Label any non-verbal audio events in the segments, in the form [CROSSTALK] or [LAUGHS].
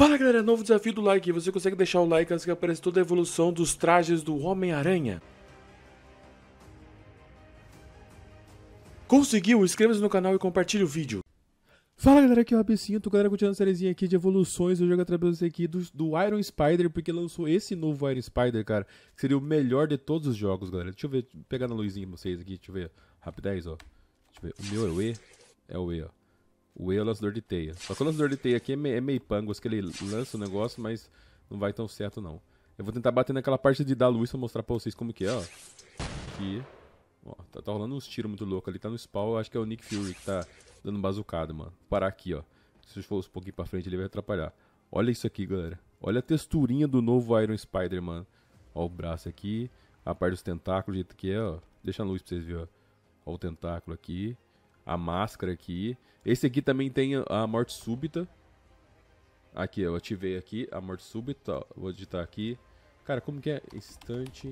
Fala galera, novo desafio do like. Você consegue deixar o like antes que apareça toda a evolução dos trajes do Homem-Aranha? Conseguiu? Inscreva-se no canal e compartilhe o vídeo. Fala galera, aqui é o Rabicinto, galera, continuando a sériezinha aqui de evoluções, eu jogo através aqui do, do Iron Spider, porque lançou esse novo Iron Spider, cara, que seria o melhor de todos os jogos, galera. Deixa eu ver, pegar na luzinha vocês aqui, deixa eu ver, rapidez, ó. Deixa eu ver, o meu é o E, é o E, ó. O E é o lançador de teia. Só que o lançador de teia aqui é, me, é meio pangos, que ele lança o negócio, mas não vai tão certo, não. Eu vou tentar bater naquela parte de dar luz pra mostrar pra vocês como que é, ó. Aqui. Ó, tá, tá rolando uns tiros muito loucos ali. Tá no spawn, acho que é o Nick Fury que tá dando bazucado, mano. Vou parar aqui, ó. Se eu for um pouquinho pra frente, ele vai atrapalhar. Olha isso aqui, galera. Olha a texturinha do novo Iron Spider, mano. Ó o braço aqui. A parte dos tentáculos, do jeito que é, ó. Deixa a luz pra vocês verem, ó. Ó o tentáculo aqui a máscara aqui. Esse aqui também tem a morte súbita. Aqui, eu ativei aqui a morte súbita. Vou digitar aqui. Cara, como que é? Instante.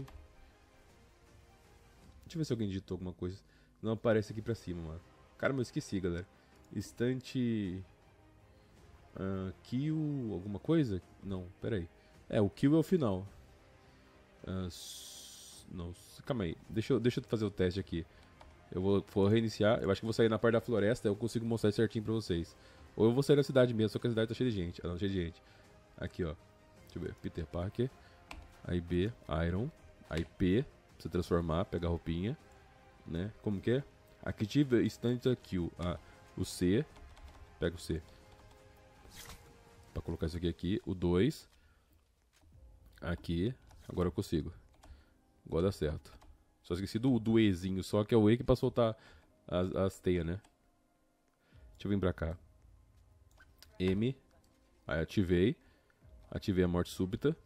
Deixa eu ver se alguém digitou alguma coisa. Não aparece aqui pra cima, mano. Cara, eu esqueci, galera. Instante... Uh, kill... Alguma coisa? Não, peraí. É, o kill é o final. Uh, não, calma aí. Deixa eu, deixa eu fazer o teste aqui. Eu vou, vou reiniciar. Eu acho que vou sair na parte da floresta. Eu consigo mostrar certinho pra vocês. Ou eu vou sair da cidade mesmo, só que a cidade tá cheia de gente. Ah, não, cheia de gente. Aqui, ó. Deixa eu ver. Peter Parker. Aí B, Iron. Aí P, pra você transformar, pegar roupinha. Né? Como que é? Active Instanta Kill. Ah, o C. Pega o C. Pra colocar isso aqui aqui. O 2. Aqui. Agora eu consigo. Agora dá certo. Só esqueci do, do Ezinho, só que é o E que é pra soltar as, as teias, né? Deixa eu vir pra cá. M. Aí ativei. Ativei a morte súbita.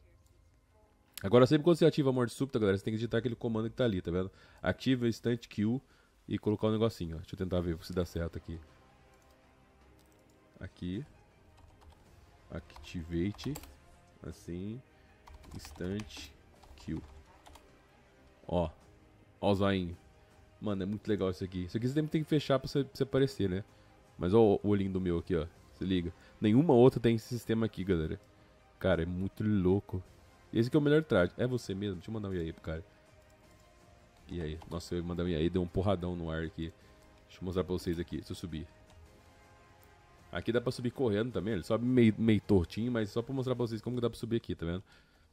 Agora, sempre quando você ativa a morte súbita, galera, você tem que digitar aquele comando que tá ali, tá vendo? Ativa Instant Kill e colocar o um negocinho, ó. Deixa eu tentar ver se dá certo aqui. Aqui. Activate. Assim. Instant Kill. Ó. Ó, zainho. Mano, é muito legal isso aqui. Isso aqui você sempre tem que fechar pra você, pra você aparecer, né? Mas ó o olhinho do meu aqui, ó. Se liga. Nenhuma outra tem esse sistema aqui, galera. Cara, é muito louco. Esse aqui é o melhor traje. É você mesmo? Deixa eu mandar um aí pro cara. E aí? Nossa, eu mandar um e aí. Deu um porradão no ar aqui. Deixa eu mostrar pra vocês aqui. Deixa eu subir. Aqui dá pra subir correndo também. Ele sobe meio, meio tortinho, mas só pra mostrar pra vocês como que dá pra subir aqui, tá vendo?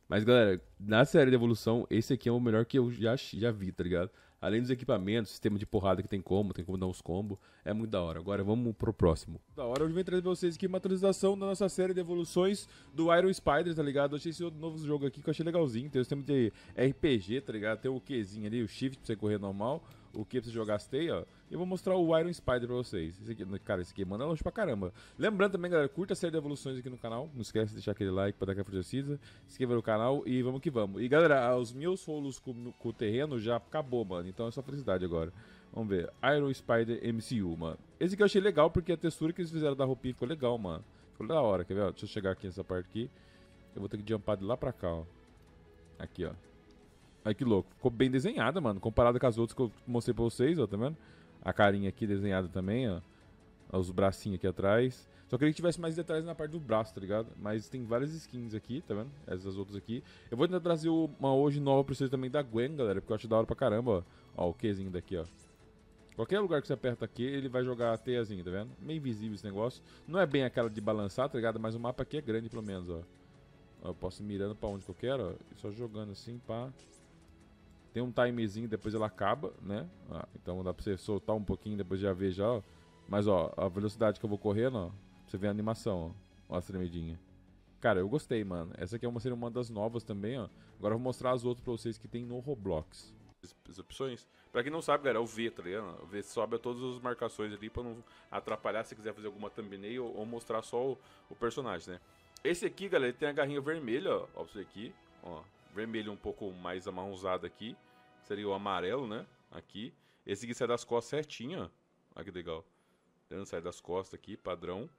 Mas, galera, na série de evolução, esse aqui é o melhor que eu já, já vi, tá ligado? Além dos equipamentos, sistema de porrada que tem combo, tem como dar uns combos, é muito da hora. Agora vamos pro próximo. Da hora, hoje eu vim trazer pra vocês aqui uma atualização da nossa série de evoluções do Iron Spider, tá ligado? Eu achei esse novo jogo aqui que eu achei legalzinho. Tem o sistema de RPG, tá ligado? Tem o Qzinho ali, o Shift pra você correr normal o que você gastei, ó. Eu vou mostrar o Iron Spider pra vocês. Esse aqui, cara, esse aqui manda longe pra caramba. Lembrando também, galera, curta a série de evoluções aqui no canal. Não esquece de deixar aquele like pra dar aquela fortalecida. Se inscrever no canal e vamos que vamos. E, galera, os meus rolos com, com o terreno já acabou, mano. Então é só felicidade agora. Vamos ver. Iron Spider MCU, mano. Esse aqui eu achei legal porque a textura que eles fizeram da roupinha ficou legal, mano. Ficou da hora, quer ver? deixa eu chegar aqui nessa parte aqui. Eu vou ter que jumpar de lá pra cá, ó. Aqui, ó. Olha que louco. Ficou bem desenhada, mano. Comparada com as outras que eu mostrei pra vocês, ó, tá vendo? A carinha aqui desenhada também, ó. Os bracinhos aqui atrás. Só queria que tivesse mais detalhes na parte do braço, tá ligado? Mas tem várias skins aqui, tá vendo? Essas outras aqui. Eu vou tentar trazer uma hoje nova pra vocês também da Gwen, galera. Porque eu acho da hora pra caramba, ó. Ó, o Qzinho daqui, ó. Qualquer lugar que você aperta aqui, ele vai jogar a teiazinha, tá vendo? Meio invisível esse negócio. Não é bem aquela de balançar, tá ligado? Mas o mapa aqui é grande, pelo menos, ó. ó eu posso ir mirando pra onde que eu quero, ó. E só jogando assim, pá. Pra... Tem um timezinho, depois ela acaba, né? Ah, então dá pra você soltar um pouquinho, depois já ver já, ó. Mas, ó, a velocidade que eu vou correndo, ó, você vê a animação, ó. Ó a tremidinha. Cara, eu gostei, mano. Essa aqui é uma, seria uma das novas também, ó. Agora eu vou mostrar as outras pra vocês que tem no Roblox. As opções. Pra quem não sabe, galera, é o V, tá ligado? O V sobe todas as marcações ali pra não atrapalhar se quiser fazer alguma thumbnail ou, ou mostrar só o, o personagem, né? Esse aqui, galera, ele tem a garrinha vermelha, ó. Ó, pra você aqui, ó vermelho um pouco mais amarronzado aqui. Seria o amarelo, né? Aqui. Esse aqui sai das costas certinho, ó. Olha que legal. sai das costas aqui, padrão.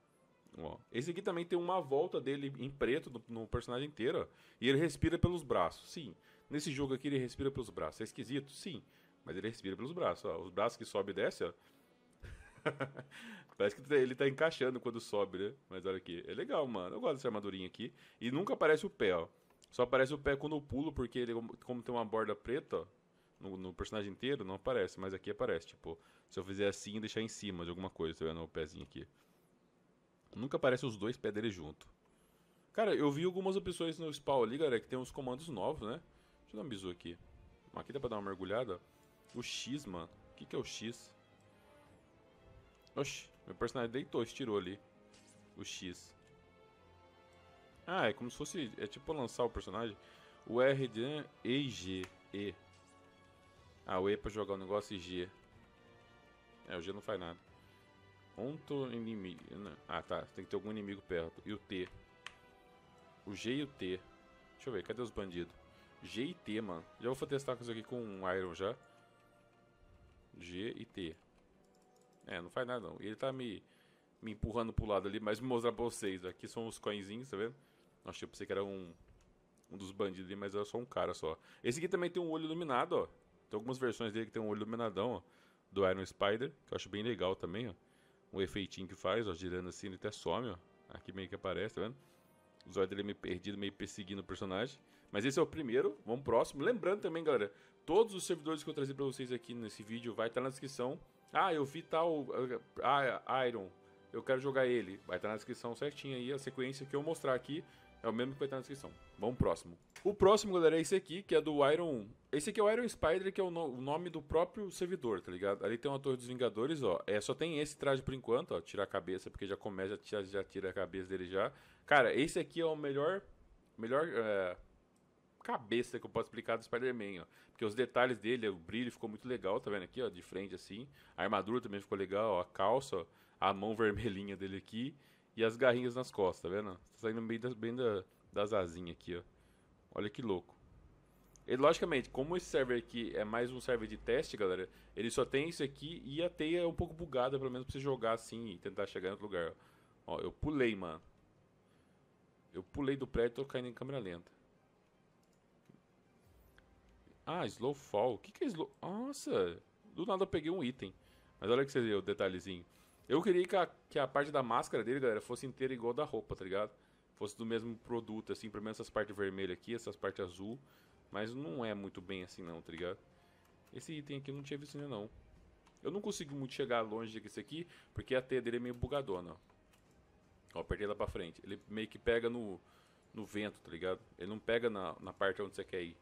Ó. Esse aqui também tem uma volta dele em preto no, no personagem inteiro, ó. E ele respira pelos braços, sim. Nesse jogo aqui ele respira pelos braços. É esquisito? Sim. Mas ele respira pelos braços, ó. Os braços que sobe e desce, ó. [LAUGHS] Parece que ele tá encaixando quando sobe, né? Mas olha aqui. É legal, mano. Eu gosto dessa armadurinha aqui. E nunca aparece o pé, ó. Só aparece o pé quando eu pulo, porque ele, como tem uma borda preta, no, no, personagem inteiro não aparece, mas aqui aparece. Tipo, se eu fizer assim e deixar em cima de alguma coisa, tá vendo o pezinho aqui. Nunca aparece os dois pés dele junto. Cara, eu vi algumas opções no spawn ali, galera, que tem uns comandos novos, né? Deixa eu dar um bisu aqui. Aqui dá pra dar uma mergulhada. O X, mano. O que, que é o X? Oxi, meu personagem deitou, estirou ali. O X. Ah, é como se fosse. É tipo lançar o personagem. O R de E G. E. Ah, o E pra jogar o negócio e G. É, o G não faz nada. Onto inimigo. Né? Ah, tá. Tem que ter algum inimigo perto. E o T. O G e o T. Deixa eu ver. Cadê os bandidos? G e T, mano. Já vou testar com isso aqui com um Iron já. G e T. É, não faz nada não. E ele tá me, me empurrando pro lado ali, mas vou mostrar pra vocês. Aqui são os coinzinhos, tá vendo? Achei, eu pensei que era um, um dos bandidos ali, mas era é só um cara só. Esse aqui também tem um olho iluminado, ó. Tem algumas versões dele que tem um olho iluminadão, ó. Do Iron Spider, que eu acho bem legal também, ó. Um efeitinho que faz, ó, girando assim, ele até some, ó. Aqui meio que aparece, tá vendo? Os olhos dele meio perdido, meio perseguindo o personagem. Mas esse é o primeiro, vamos próximo. Lembrando também, galera, todos os servidores que eu trazer pra vocês aqui nesse vídeo vai estar tá na descrição. Ah, eu vi tal ah, Iron, eu quero jogar ele. Vai estar tá na descrição certinho aí a sequência que eu mostrar aqui. É o mesmo que vai estar na descrição. Vamos pro próximo. O próximo, galera, é esse aqui, que é do Iron. Esse aqui é o Iron Spider, que é o, no... o nome do próprio servidor, tá ligado? Ali tem uma Torre dos Vingadores, ó. É, só tem esse traje por enquanto, ó. Tirar a cabeça, porque já começa, já já tira a cabeça dele já. Cara, esse aqui é o melhor. Melhor. É cabeça que eu posso explicar do Spider-Man, ó. Porque os detalhes dele, o brilho ficou muito legal, tá vendo aqui, ó, de frente assim. A armadura também ficou legal, ó, a calça, ó, a mão [LAUGHS] vermelhinha dele aqui. E as garrinhas nas costas, tá vendo? Tá saindo bem, da, bem da, das asinhas aqui, ó. Olha que louco. E, logicamente, como esse server aqui é mais um server de teste, galera, ele só tem isso aqui e a teia é um pouco bugada, pelo menos pra você jogar assim e tentar chegar em outro lugar. Ó, eu pulei, mano. Eu pulei do prédio e tô caindo em câmera lenta. Ah, slow fall. O que, que é slow... Nossa, do nada eu peguei um item. Mas olha que você vê o detalhezinho. Eu queria que a, que a parte da máscara dele, galera, fosse inteira igual da roupa, tá ligado? Fosse do mesmo produto, assim, pelo menos essas partes vermelhas aqui, essas partes azul. Mas não é muito bem assim não, tá ligado? Esse item aqui eu não tinha visto ainda não. Eu não consigo muito chegar longe desse aqui, porque a teia dele é meio bugadona, ó. Ó, apertei lá pra frente. Ele meio que pega no, no vento, tá ligado? Ele não pega na, na parte onde você quer ir.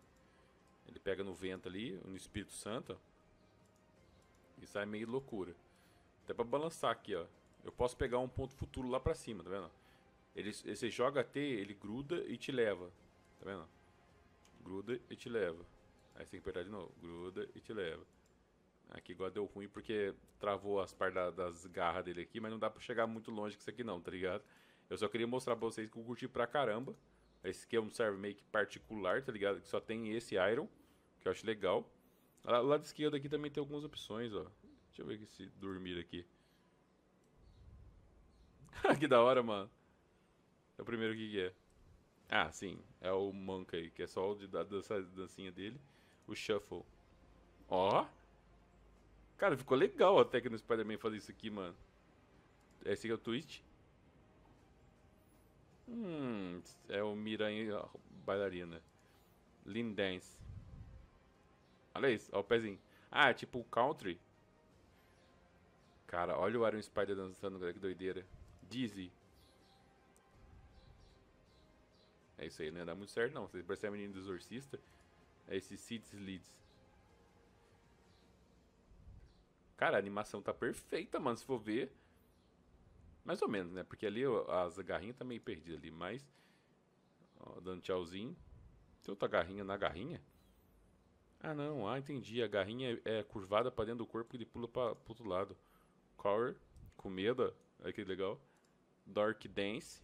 Ele pega no vento ali, no Espírito Santo, ó. E sai meio loucura. Até pra balançar aqui, ó. Eu posso pegar um ponto futuro lá pra cima, tá vendo? Ele, você joga T, ele gruda e te leva. Tá vendo? Gruda e te leva. Aí você tem que apertar de novo. Gruda e te leva. Aqui agora deu ruim porque travou as partes das garras dele aqui, mas não dá pra chegar muito longe com isso aqui não, tá ligado? Eu só queria mostrar pra vocês que eu curti pra caramba. Esse aqui é um serve make particular, tá ligado? Que só tem esse Iron, que eu acho legal. Do lado esquerdo aqui também tem algumas opções, ó. Deixa eu ver esse dormir aqui. [LAUGHS] que da hora, mano. É o primeiro que, é. Ah, sim. É o manca aí, que é só o de da dancinha dele. O Shuffle. Ó. Cara, ficou legal até que no Spider-Man fazer isso aqui, mano. Esse aqui é o twist. Hum, é o Miranha bailarina. Lean Dance. Olha isso, ó o pezinho. Ah, é tipo o country, Cara, olha o Iron Spider dançando, que doideira. Dizzy. É isso aí, não ia dar muito certo não. você parecem a menina do exorcista. É esse cities Leads. Cara, a animação tá perfeita, mano. Se for ver. Mais ou menos, né? Porque ali as garrinhas tá meio perdida ali, mas. Ó, dando tchauzinho. Tem outra garrinha na garrinha? Ah, não. Ah, entendi. A garrinha é, é curvada para dentro do corpo e ele pula para outro lado. Core, comida, olha que legal. Dark Dance.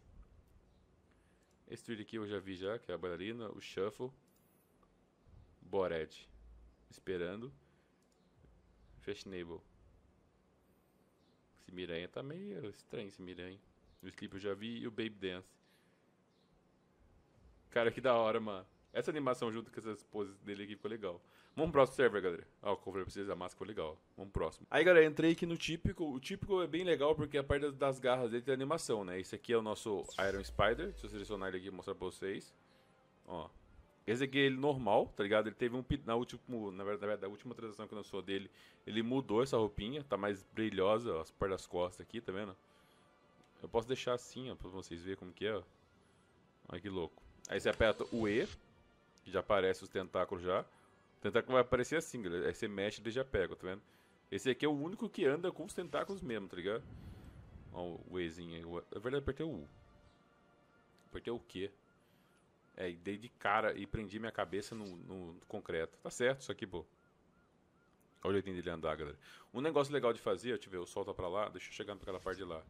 Esse trilho aqui eu já vi já, que é a bailarina, o Shuffle. Bored. Esperando. Fashionable. Esse Miranha tá meio estranho, esse Miranha. O Sleep eu já vi e o Baby Dance. Cara, que da hora, mano. Essa animação junto com essas poses dele aqui ficou legal. Vamos pro próximo server, galera. Ó, ah, como eu pra vocês, a máscara ficou legal. Vamos pro próximo. Aí, galera, entrei aqui no típico. O típico é bem legal porque a parte das garras dele tem animação, né? Esse aqui é o nosso Iron Spider. Deixa eu selecionar ele aqui e mostrar pra vocês. Ó. Esse aqui é ele normal, tá ligado? Ele teve um... Na, última na verdade, da última transação que lançou dele, ele mudou essa roupinha. Tá mais brilhosa, ó, as partes das costas aqui, tá vendo? Eu posso deixar assim, ó, pra vocês verem como que é, ó. Olha que louco. Aí você aperta o E, que já aparece os tentáculos já. O tentáculo vai aparecer assim, galera. Aí você mexe e já pega, tá vendo? Esse aqui é o único que anda com os tentáculos mesmo, tá ligado? Ó, o Ezinho aí. Na verdade, apertei o U. Apertei o Q. É, e dei de cara e prendi minha cabeça no, no, concreto. Tá certo isso aqui, pô. Olha o jeitinho dele andar, galera. Um negócio legal de fazer, deixa eu ver, eu solto pra lá, deixa eu chegar naquela parte de lá.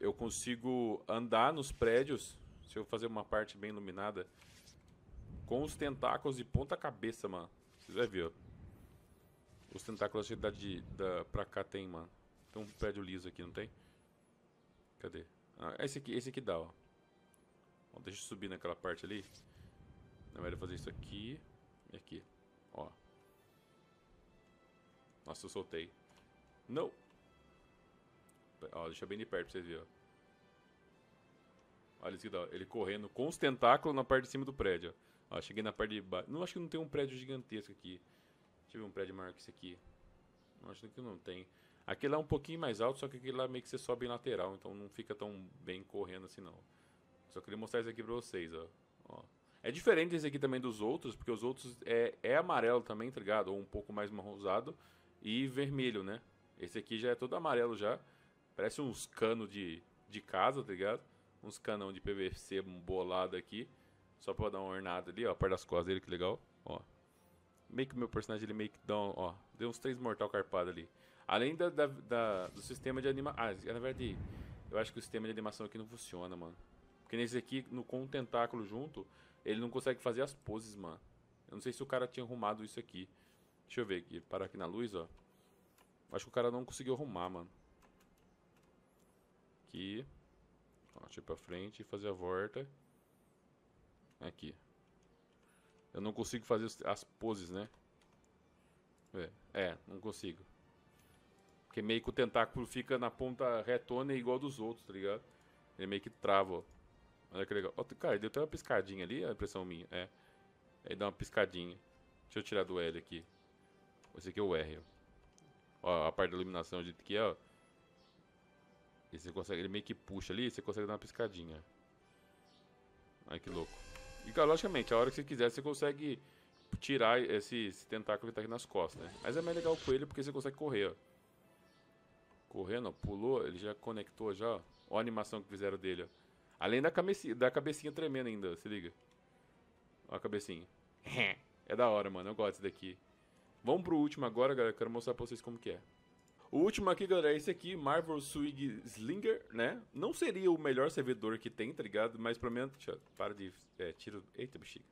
Eu consigo andar nos prédios, se eu fazer uma parte bem iluminada, com os tentáculos de ponta cabeça, mano. Vocês vão ver, ó. Os tentáculos da, de, da pra cá tem, mano. Tem um prédio liso aqui, não tem? Cadê? Ah, esse aqui, esse aqui dá, ó. ó deixa eu subir naquela parte ali. Na verdade, é fazer isso aqui e aqui. Ó. Nossa, eu soltei. Não! Ó, deixa bem de perto pra vocês verem, ó. Olha isso que dá, ó. Ele correndo com os tentáculos na parte de cima do prédio, ó. Ó, cheguei na parte de baixo. Não acho que não tem um prédio gigantesco aqui. Deixa eu ver um prédio maior que esse aqui. Não acho que não tem. Aquele lá é um pouquinho mais alto, só que aquele lá meio que você sobe em lateral, então não fica tão bem correndo assim não. Só queria mostrar isso aqui pra vocês, ó. ó. É diferente esse aqui também dos outros, porque os outros é, é amarelo também, tá ligado? Ou um pouco mais marronzado e vermelho, né? Esse aqui já é todo amarelo já. Parece uns canos de, de casa, tá ligado? Uns canão de PVC bolado aqui. Só pra dar um ornado ali, ó. parte das costas dele, que legal. Ó. Meio que o meu personagem, ele meio que dá um, ó. Deu uns três mortal carpado ali. Além da, da, da do sistema de animação. Ah, na verdade, eu acho que o sistema de animação aqui não funciona, mano. Porque nesse aqui, no, com o tentáculo junto, ele não consegue fazer as poses, mano. Eu não sei se o cara tinha arrumado isso aqui. Deixa eu ver aqui. Parar aqui na luz, ó. Acho que o cara não conseguiu arrumar, mano. Aqui. Ó, deixa eu ir pra frente e fazer a volta. Aqui. Eu não consigo fazer as poses, né? É, é não consigo. Porque meio que o tentáculo fica na ponta retona igual dos outros, tá ligado? Ele meio que trava, ó. Olha que legal. Ó, cara, deu até uma piscadinha ali, é a impressão minha. É. Aí dá uma piscadinha. Deixa eu tirar do L aqui. Esse aqui é o R, ó. ó a parte da iluminação, de que é, ó. E você consegue, ele meio que puxa ali, você consegue dar uma piscadinha. Ai, que louco. E, logicamente, a hora que você quiser, você consegue tirar esse, esse tentáculo que tá aqui nas costas, né? Mas é mais legal com ele porque você consegue correr, ó. Correndo, ó, pulou, ele já conectou já, ó. ó a animação que fizeram dele, ó. Além da cabecinha, da cabecinha tremendo ainda, se liga. Ó a cabecinha. [LAUGHS] É da hora, mano, eu gosto desse daqui. Vamos pro último agora, galera, quero mostrar pra vocês como que é. O último aqui, galera, é esse aqui, Marvel Swig Slinger, né? Não seria o melhor servidor que tem, tá ligado? Mas pelo menos. Deixa para de. É, tiro. Eita, bexiga.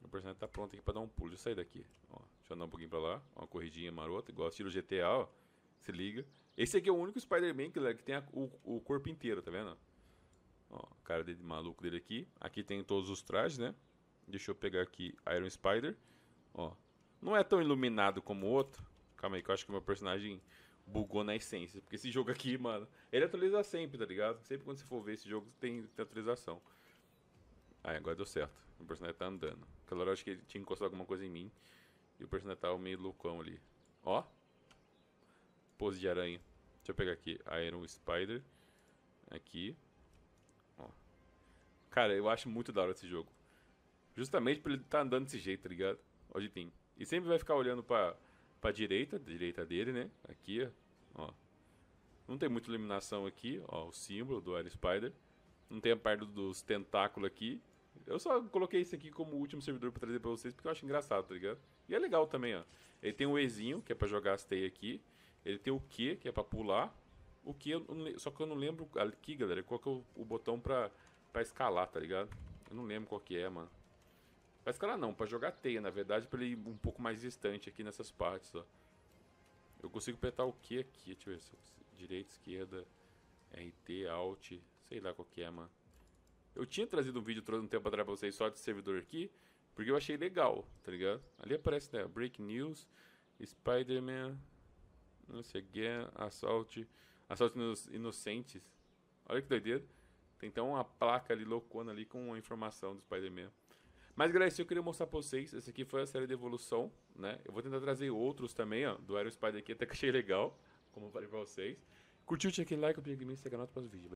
Meu personagem tá pronto aqui pra dar um pulo. Deixa eu sair daqui. Ó, deixa eu andar um pouquinho pra lá. Uma corridinha marota, igual tiro GTA, ó. Se liga. Esse aqui é o único Spider-Man, galera, que tem a, o, o corpo inteiro, tá vendo? Ó, cara de maluco dele aqui. Aqui tem todos os trajes, né? Deixa eu pegar aqui Iron Spider. Ó. Não é tão iluminado como o outro. Calma aí, que eu acho que o meu personagem bugou na essência. Porque esse jogo aqui, mano, ele atualiza sempre, tá ligado? Sempre quando você for ver esse jogo, tem, tem atualização. Aí, agora deu certo. O personagem tá andando. Aquela hora eu acho que ele tinha encostado alguma coisa em mim. E o personagem tava meio loucão ali. Ó. Pose de aranha. Deixa eu pegar aqui. Iron Spider. Aqui. Ó. Cara, eu acho muito da hora esse jogo. Justamente por ele estar tá andando desse jeito, tá ligado? Hoje tem. E sempre vai ficar olhando pra para direita, direita dele, né? Aqui, ó. Não tem muita iluminação aqui, ó, o símbolo do Air Spider. Não tem a parte dos tentáculos aqui. Eu só coloquei isso aqui como último servidor para trazer para vocês, porque eu acho engraçado, tá ligado? E é legal também, ó. Ele tem o Ezinho, que é para jogar as teias aqui. Ele tem o Q, que é para pular. O Q, só que eu não lembro aqui, galera, qual que é o, o botão para pra escalar, tá ligado? Eu não lembro qual que é, mano. Pra escalar não, pra jogar teia, na verdade, pra ele ir um pouco mais distante aqui nessas partes, ó. Eu consigo apertar o que aqui? Deixa eu ver se eu consigo. Direita, esquerda, RT, Alt, sei lá qual que é, mano. Eu tinha trazido um vídeo um tempo atrás pra vocês só de servidor aqui, porque eu achei legal, tá ligado? Ali aparece, né, Break News, Spider-Man, não sei o que, Assault, Assault nos Inocentes. Olha que doideira. Tem então uma placa ali loucona ali com a informação do Spider-Man. Mas, galera, isso eu queria mostrar pra vocês. Essa aqui foi a série de evolução, né? Eu vou tentar trazer outros também, ó, do Aero Spider aqui, até que achei legal, como eu falei pra vocês. Curtiu, tinha aquele like, opinião de mim, segue a nota para os vídeos.